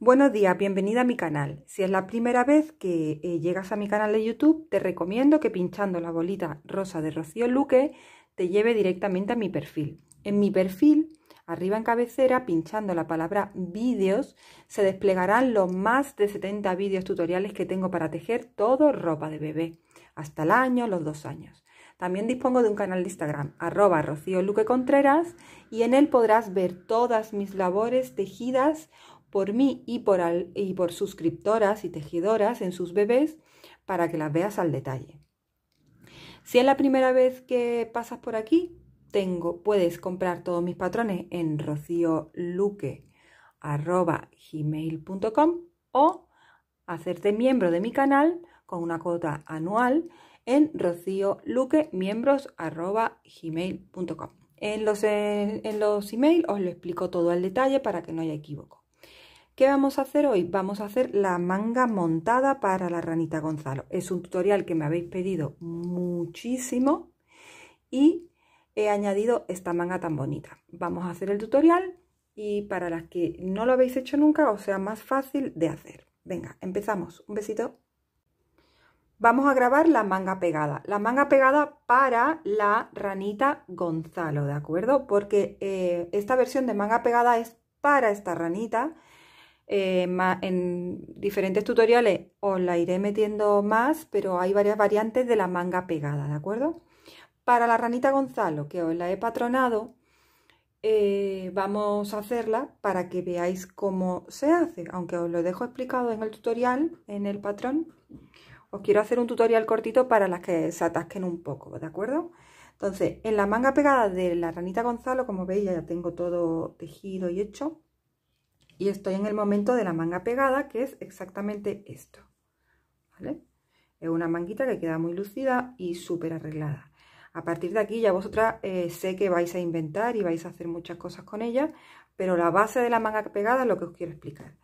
Buenos días, bienvenida a mi canal. Si es la primera vez que eh, llegas a mi canal de YouTube, te recomiendo que pinchando la bolita rosa de Rocío Luque te lleve directamente a mi perfil. En mi perfil, arriba en cabecera, pinchando la palabra vídeos, se desplegarán los más de 70 vídeos tutoriales que tengo para tejer todo ropa de bebé, hasta el año, los dos años. También dispongo de un canal de Instagram, arroba Rocío Luque Contreras, y en él podrás ver todas mis labores tejidas por mí y por, y por suscriptoras y tejedoras en sus bebés para que las veas al detalle. Si es la primera vez que pasas por aquí, tengo, puedes comprar todos mis patrones en rocioluque.gmail.com o hacerte miembro de mi canal con una cuota anual en rocioluquemiembros.gmail.com. En los, en, los email os lo explico todo al detalle para que no haya equívoco. ¿Qué vamos a hacer hoy? Vamos a hacer la manga montada para la ranita Gonzalo. Es un tutorial que me habéis pedido muchísimo y he añadido esta manga tan bonita. Vamos a hacer el tutorial y para las que no lo habéis hecho nunca, os sea más fácil de hacer. Venga, empezamos. Un besito. Vamos a grabar la manga pegada. La manga pegada para la ranita Gonzalo, ¿de acuerdo? Porque eh, esta versión de manga pegada es para esta ranita eh, en diferentes tutoriales os la iré metiendo más, pero hay varias variantes de la manga pegada, ¿de acuerdo? Para la ranita Gonzalo, que os la he patronado, eh, vamos a hacerla para que veáis cómo se hace, aunque os lo dejo explicado en el tutorial, en el patrón. Os quiero hacer un tutorial cortito para las que se atasquen un poco, ¿de acuerdo? Entonces, en la manga pegada de la ranita Gonzalo, como veis ya tengo todo tejido y hecho, y estoy en el momento de la manga pegada, que es exactamente esto. Es una manguita que queda muy lucida y súper arreglada. A partir de aquí ya vosotras eh, sé que vais a inventar y vais a hacer muchas cosas con ella, pero la base de la manga pegada es lo que os quiero explicar.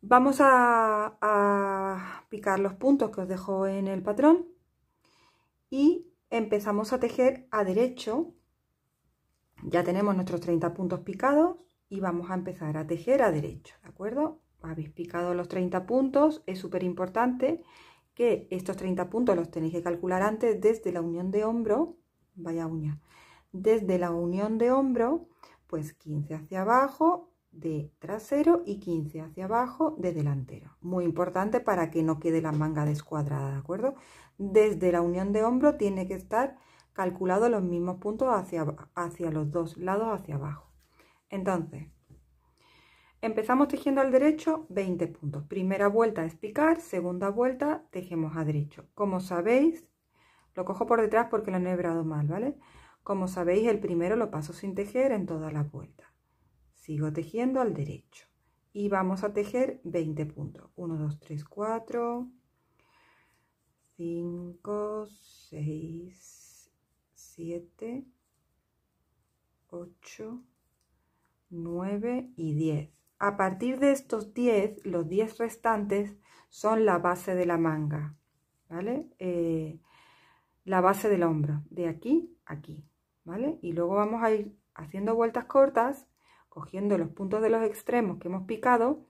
Vamos a, a picar los puntos que os dejo en el patrón y empezamos a tejer a derecho. Ya tenemos nuestros 30 puntos picados y vamos a empezar a tejer a derecho, ¿de acuerdo? Habéis picado los 30 puntos, es súper importante que estos 30 puntos los tenéis que calcular antes desde la unión de hombro, vaya uña, desde la unión de hombro, pues 15 hacia abajo de trasero y 15 hacia abajo de delantero. Muy importante para que no quede la manga descuadrada, ¿de acuerdo? Desde la unión de hombro tiene que estar calculado los mismos puntos hacia, hacia los dos lados hacia abajo. Entonces, empezamos tejiendo al derecho 20 puntos. Primera vuelta es picar, segunda vuelta tejemos a derecho. Como sabéis, lo cojo por detrás porque lo he hebrado mal, ¿vale? Como sabéis, el primero lo paso sin tejer en todas las vueltas. Sigo tejiendo al derecho. Y vamos a tejer 20 puntos. 1, 2, 3, 4, 5, 6, 7, 8, 9 y 10. A partir de estos 10, los 10 restantes son la base de la manga, ¿vale? Eh, la base del hombro, de aquí a aquí, ¿vale? Y luego vamos a ir haciendo vueltas cortas, cogiendo los puntos de los extremos que hemos picado,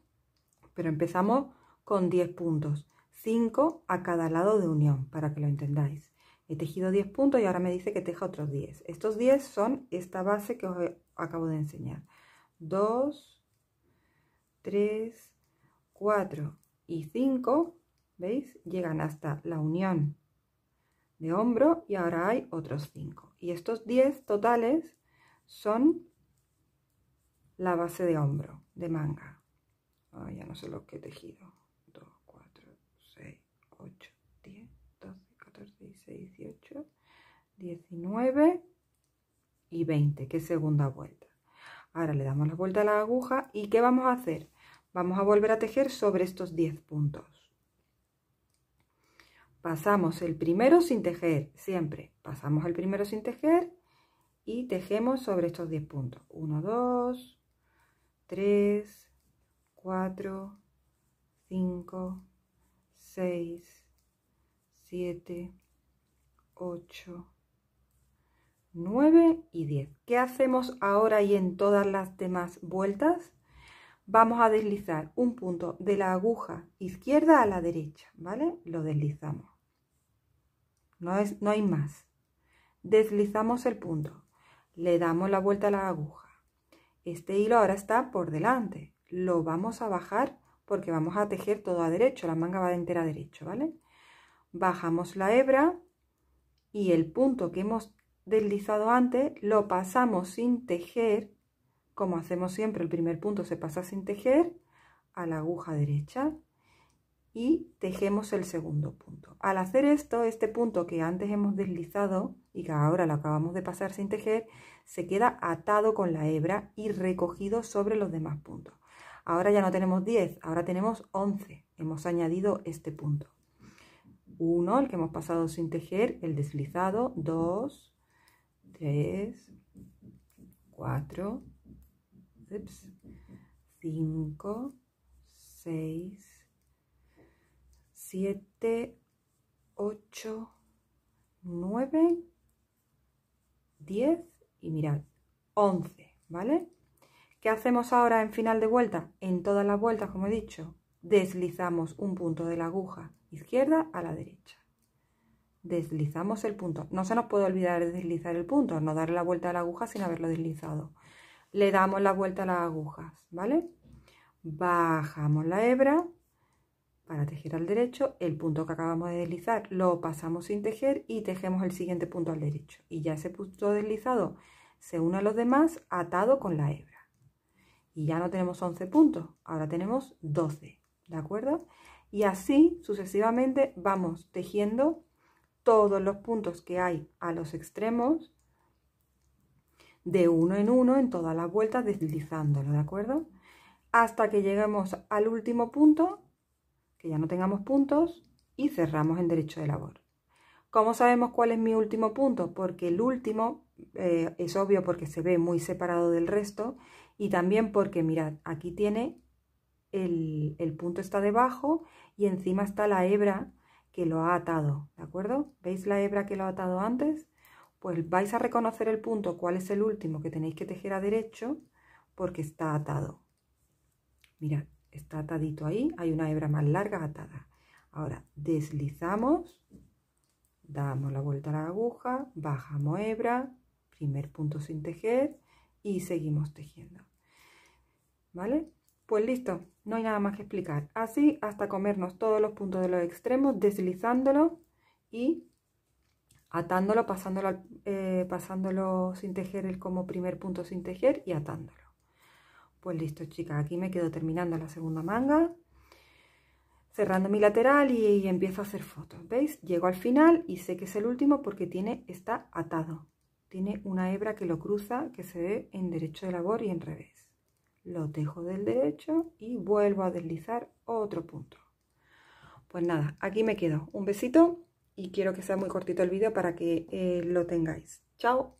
pero empezamos con 10 puntos, 5 a cada lado de unión, para que lo entendáis. He tejido 10 puntos y ahora me dice que teja otros 10. Estos 10 son esta base que os acabo de enseñar. 2, 3, 4 y 5, ¿veis? Llegan hasta la unión de hombro y ahora hay otros 5. Y estos 10 totales son la base de hombro, de manga. ya no sé lo que he tejido. 2, 4, 6, 8, 10, 12, 14, 16, 18, 19 y 20, que segunda vuelta. Ahora le damos la vuelta a la aguja y ¿qué vamos a hacer? Vamos a volver a tejer sobre estos 10 puntos. Pasamos el primero sin tejer, siempre. Pasamos el primero sin tejer y tejemos sobre estos 10 puntos. 1, 2, 3, 4, 5, 6, 7, 8, 9 y 10. ¿Qué hacemos ahora y en todas las demás vueltas? Vamos a deslizar un punto de la aguja izquierda a la derecha, ¿vale? Lo deslizamos. No, es, no hay más. Deslizamos el punto. Le damos la vuelta a la aguja. Este hilo ahora está por delante. Lo vamos a bajar porque vamos a tejer todo a derecho. La manga va de entera a derecho, ¿vale? Bajamos la hebra y el punto que hemos deslizado antes, lo pasamos sin tejer, como hacemos siempre, el primer punto se pasa sin tejer, a la aguja derecha y tejemos el segundo punto. Al hacer esto, este punto que antes hemos deslizado y que ahora lo acabamos de pasar sin tejer, se queda atado con la hebra y recogido sobre los demás puntos. Ahora ya no tenemos 10, ahora tenemos 11. Hemos añadido este punto. 1, el que hemos pasado sin tejer, el deslizado, 2, 3, 4, 5, 6, 7, 8, 9, 10 y mirad, 11, ¿vale? ¿Qué hacemos ahora en final de vuelta? En todas las vueltas, como he dicho, deslizamos un punto de la aguja izquierda a la derecha deslizamos el punto. No se nos puede olvidar de deslizar el punto, no darle la vuelta a la aguja sin haberlo deslizado. Le damos la vuelta a las agujas, ¿vale? Bajamos la hebra para tejer al derecho, el punto que acabamos de deslizar lo pasamos sin tejer y tejemos el siguiente punto al derecho. Y ya ese punto deslizado se une a los demás atado con la hebra. Y ya no tenemos 11 puntos, ahora tenemos 12, ¿de acuerdo? Y así sucesivamente vamos tejiendo todos los puntos que hay a los extremos de uno en uno en todas las vueltas deslizándolo, ¿de acuerdo? Hasta que lleguemos al último punto, que ya no tengamos puntos, y cerramos en derecho de labor. ¿Cómo sabemos cuál es mi último punto? Porque el último eh, es obvio porque se ve muy separado del resto y también porque, mirad, aquí tiene el, el punto está debajo y encima está la hebra que lo ha atado, ¿de acuerdo? ¿Veis la hebra que lo ha atado antes? Pues vais a reconocer el punto, cuál es el último que tenéis que tejer a derecho, porque está atado. Mirad, está atadito ahí, hay una hebra más larga atada. Ahora deslizamos, damos la vuelta a la aguja, bajamos hebra, primer punto sin tejer y seguimos tejiendo. ¿Vale? Pues listo, no hay nada más que explicar. Así hasta comernos todos los puntos de los extremos, deslizándolo y atándolo, pasándolo, eh, pasándolo sin tejer el como primer punto sin tejer y atándolo. Pues listo, chicas, aquí me quedo terminando la segunda manga, cerrando mi lateral y, y empiezo a hacer fotos. ¿Veis? Llego al final y sé que es el último porque tiene, está atado. Tiene una hebra que lo cruza, que se ve en derecho de labor y en revés lo tejo del derecho y vuelvo a deslizar otro punto. Pues nada, aquí me quedo. Un besito y quiero que sea muy cortito el vídeo para que eh, lo tengáis. Chao.